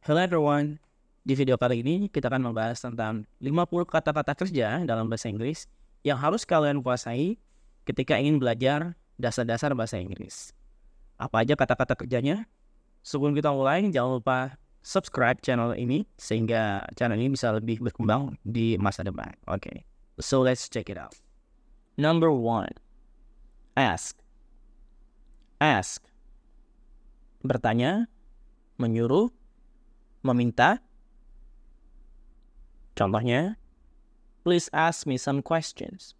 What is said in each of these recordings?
Hello everyone, di video kali ini kita akan membahas tentang 50 kata-kata kerja dalam bahasa Inggris yang harus kalian kuasai ketika ingin belajar dasar-dasar bahasa Inggris. Apa aja kata-kata kerjanya? Sebelum kita mulai, jangan lupa subscribe channel ini sehingga channel ini bisa lebih berkembang di masa depan. Oke, okay. so let's check it out. Number one, ask. Ask. Bertanya, menyuruh, meminta. Contohnya, please ask me some questions.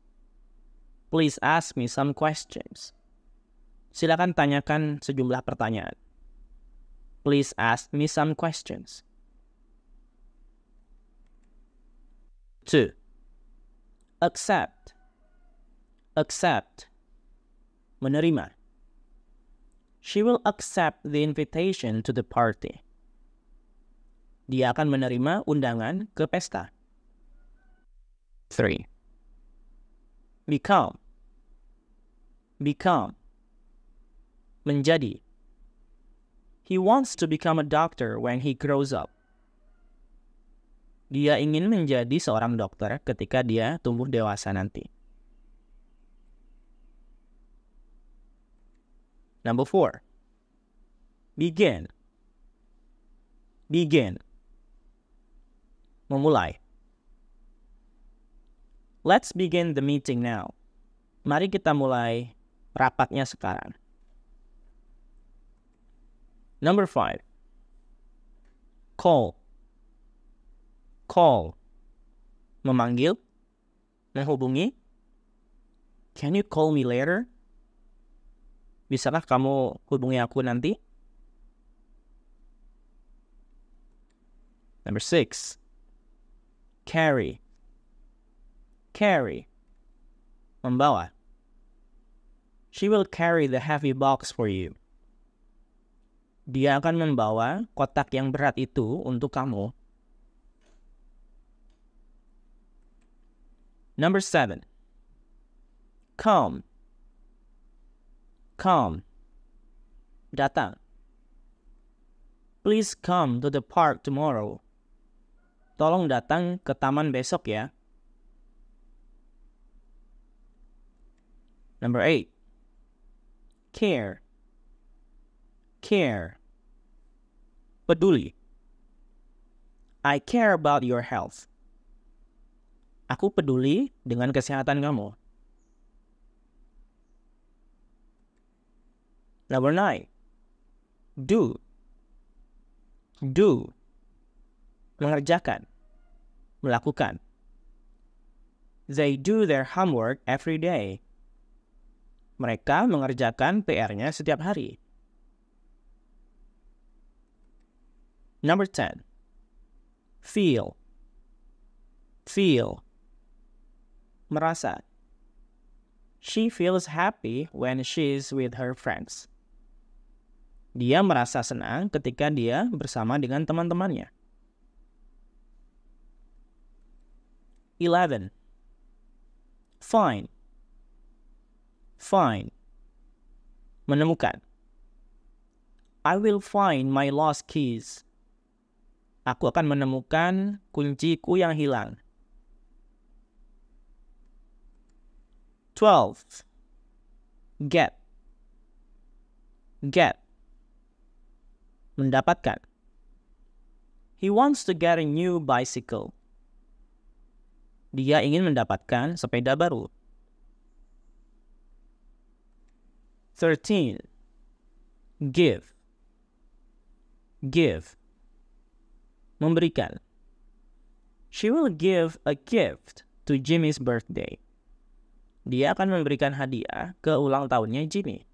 Please ask me some questions. Silakan tanyakan sejumlah pertanyaan. Please ask me some questions. Two, Accept. Accept. Menerima. She will accept the invitation to the party dia akan menerima undangan ke pesta. 3. Become. Become. Menjadi. He wants to become a doctor when he grows up. Dia ingin menjadi seorang dokter ketika dia tumbuh dewasa nanti. Number four. Begin. Begin memulai. Let's begin the meeting now. Mari kita mulai rapatnya sekarang. Number five. Call. Call. Memanggil. Menghubungi. Can you call me later? Bisakah kamu hubungi aku nanti? Number six. carry, carry. Mambawa. She will carry the heavy box for you. Dia akan membawa kotak yang berat itu untuk kamu. Number seven. Come. Come. Datang. Please come to the park tomorrow. tolong datang ke taman besok ya. Number eight, care. Care. Peduli. I care about your health. Aku peduli dengan kesehatan kamu. Number nine, do. Do. Mengerjakan melakukan. They do their homework every day. Mereka mengerjakan PR-nya setiap hari. Number 10. Feel. Feel. Merasa. She feels happy when she's with her friends. Dia merasa senang ketika dia bersama dengan teman-temannya. Eleven, Find. Find. Menemukan. I will find my lost keys. Aku akan menemukan kunciku yang hilang. Twelve, Get. Get. Mendapatkan. He wants to get a new bicycle dia ingin mendapatkan sepeda baru. 13. Give. Give. Memberikan. She will give a gift to Jimmy's birthday. Dia akan memberikan hadiah ke ulang tahunnya Jimmy.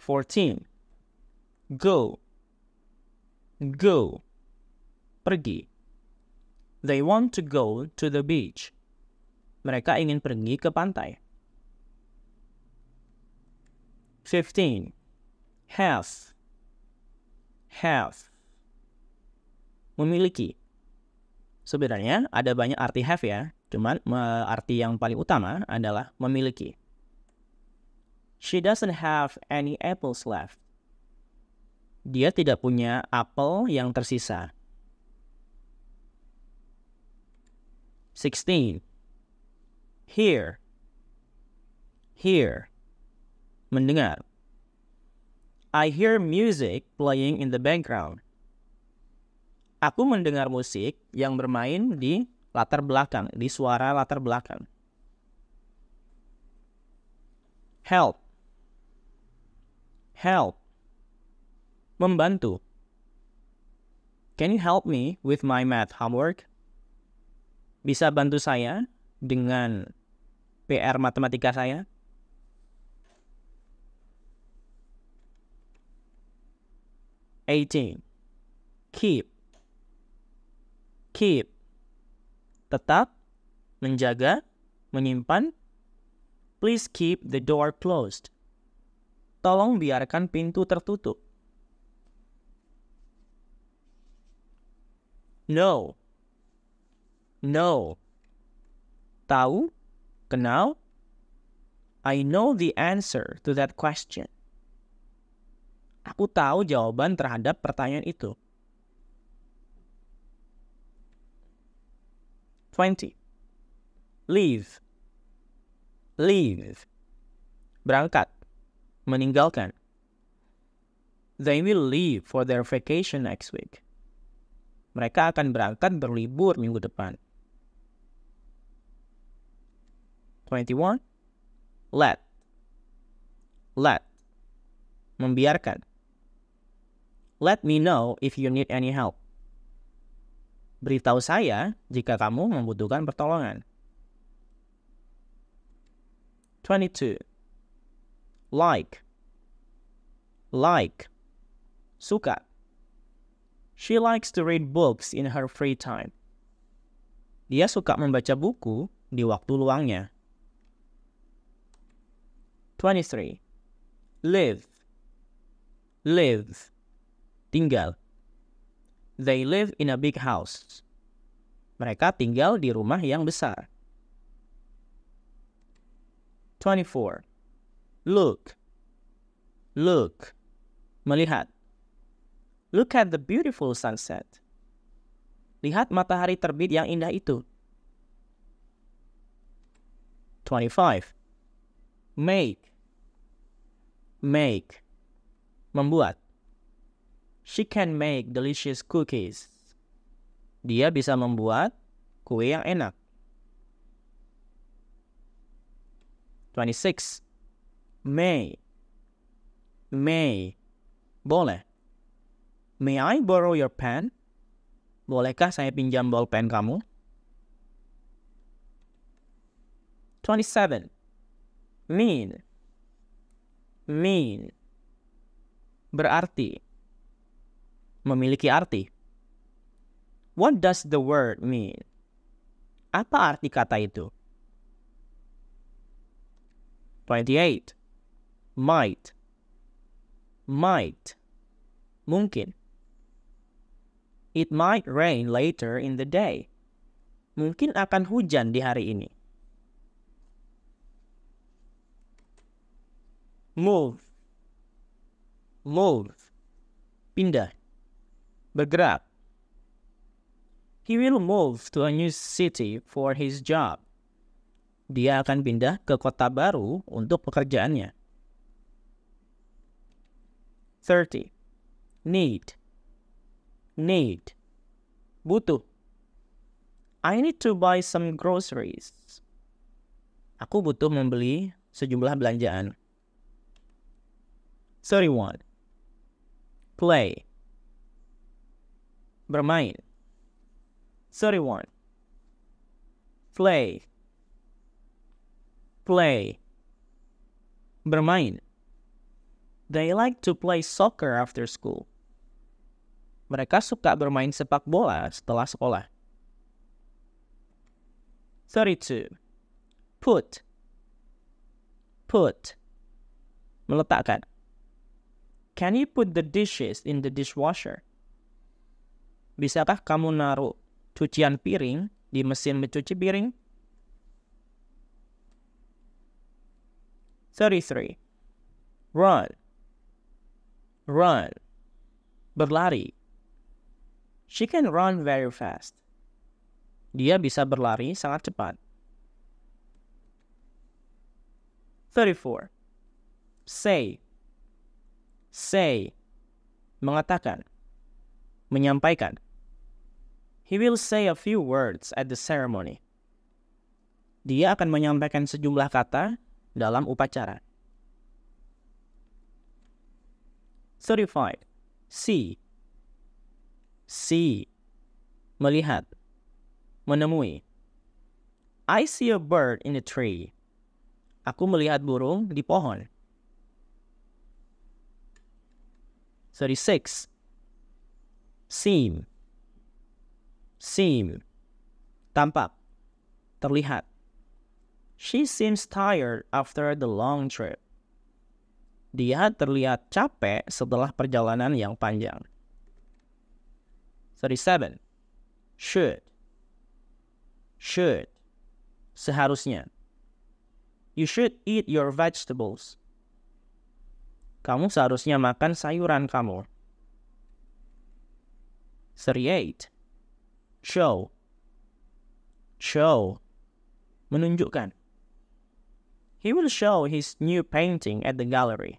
14. Go. Go. Pergi. They want to go to the beach. Mereka ingin pergi ke pantai. 15. Have. Have. Memiliki. Sebenarnya ada banyak arti have ya. Cuman arti yang paling utama adalah memiliki. She doesn't have any apples left. Dia tidak punya apel yang tersisa. 16. Hear. Hear. Mendengar. I hear music playing in the background. Aku mendengar musik yang bermain di latar belakang, di suara latar belakang. Help. Help. Membantu. Can you help me with my math homework? bisa bantu saya dengan PR matematika saya? Eighteen. Keep. Keep. Tetap menjaga, menyimpan. Please keep the door closed. Tolong biarkan pintu tertutup. No, know. Tahu, kenal. I know the answer to that question. Aku tahu jawaban terhadap pertanyaan itu. 20. Leave. Leave. Berangkat. Meninggalkan. They will leave for their vacation next week. Mereka akan berangkat berlibur minggu depan. 21 let let membiarkan let me know if you need any help beritahu saya jika kamu membutuhkan pertolongan 22 like like suka she likes to read books in her free time dia suka membaca buku di waktu luangnya 23. Live. Live. Tinggal. They live in a big house. Mereka tinggal di rumah yang besar. 24. Look. Look. Melihat. Look at the beautiful sunset. Lihat matahari terbit yang indah itu. 25. Make. Make. Membuat. She can make delicious cookies. Dia bisa membuat kue yang enak. 26. May. May. Boleh. May I borrow your pen? Bolehkah saya pinjam bolpen kamu? 27. Mean mean berarti memiliki arti. What does the word mean? Apa arti kata itu? 28 might might mungkin It might rain later in the day. Mungkin akan hujan di hari ini. move move pindah bergerak he will move to a new city for his job dia akan pindah ke kota baru untuk pekerjaannya 30 need need butuh I need to buy some groceries aku butuh membeli sejumlah belanjaan 31. Play. Bermain. 31. Play. Play. Bermain. They like to play soccer after school. Mereka suka bermain sepak bola setelah sekolah. 32. Put. Put. Meletakkan. Can you put the dishes in the dishwasher? Bisakah kamu naruh cucian piring di mesin mencuci piring? 33. Run. Run. Berlari. She can run very fast. Dia bisa berlari sangat cepat. 34. Say. Say, mengatakan, menyampaikan. He will say a few words at the ceremony. Dia akan menyampaikan sejumlah kata dalam upacara. 35. See. See. Melihat. Menemui. I see a bird in a tree. Aku melihat burung di pohon. 36. Seem. Seem. Tampak. Terlihat. She seems tired after the long trip. Dia terlihat capek setelah perjalanan yang panjang. 37. Should. Should. Seharusnya. You should eat your vegetables. Kamu seharusnya makan sayuran kamu. 38. Show. Show. Menunjukkan. He will show his new painting at the gallery.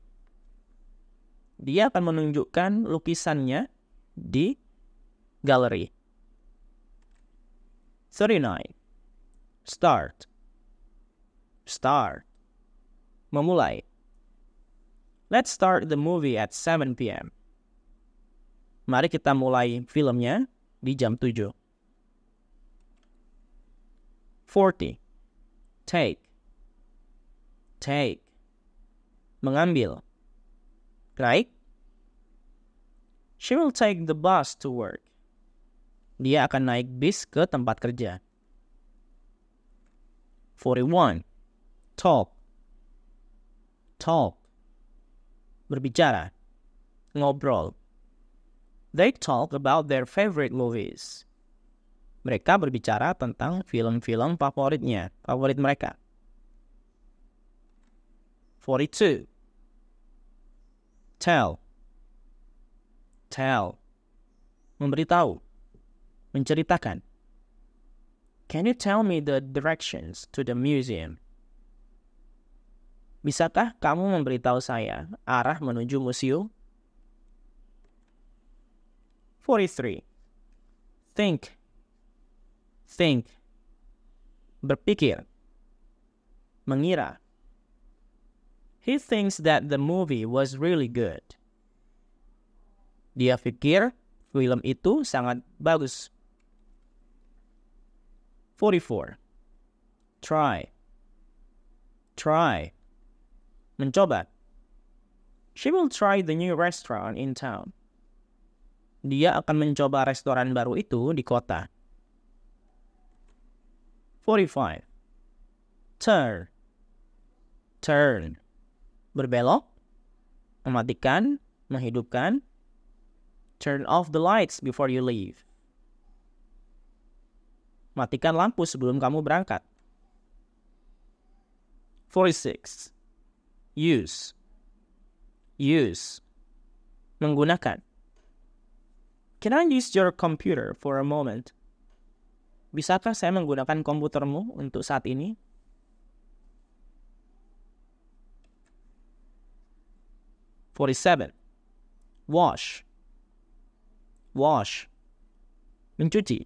Dia akan menunjukkan lukisannya di galeri. 39. Start. Start. Memulai. Let's start the movie at 7 p.m. Mari kita mulai filmnya di jam 7. 40. Take. Take. Mengambil. Right? She will take the bus to work. Dia akan naik bis ke tempat kerja. 41. Talk. Talk berbicara, ngobrol. They talk about their favorite movies. Mereka berbicara tentang film-film favoritnya, favorit mereka. 42. Tell. Tell. Memberitahu. Menceritakan. Can you tell me the directions to the museum? Bisakah kamu memberitahu saya arah menuju museum? 43. Think. Think. Berpikir. Mengira. He thinks that the movie was really good. Dia pikir film itu sangat bagus. 44. Try. Try mencoba. She will try the new restaurant in town. Dia akan mencoba restoran baru itu di kota. 45. Turn. Turn. Berbelok, mematikan, menghidupkan. Turn off the lights before you leave. Matikan lampu sebelum kamu berangkat. 46. use use menggunakan Can I use your computer for a moment? Bisakah saya menggunakan komputermu untuk saat ini? Forty-seven. Wash. Wash. Mencuci.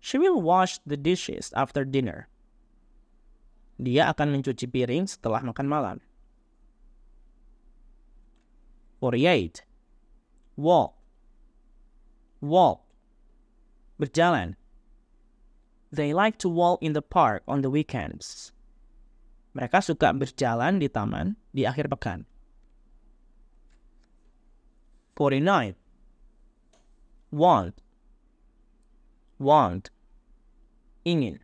She will wash the dishes after dinner. dia akan mencuci piring setelah makan malam. 48. Walk. Walk. Berjalan. They like to walk in the park on the weekends. Mereka suka berjalan di taman di akhir pekan. 49. Want. Want. Ingin.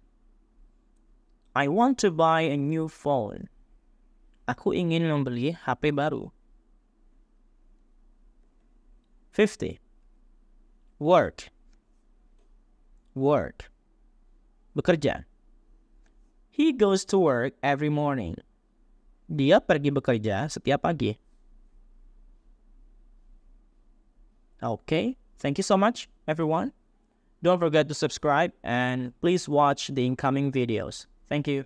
I want to buy a new phone. Aku ingin membeli HP baru. 50. Work. Work. Bekerja. He goes to work every morning. Dia pergi bekerja setiap pagi. Okay, thank you so much, everyone. Don't forget to subscribe and please watch the incoming videos. Thank you.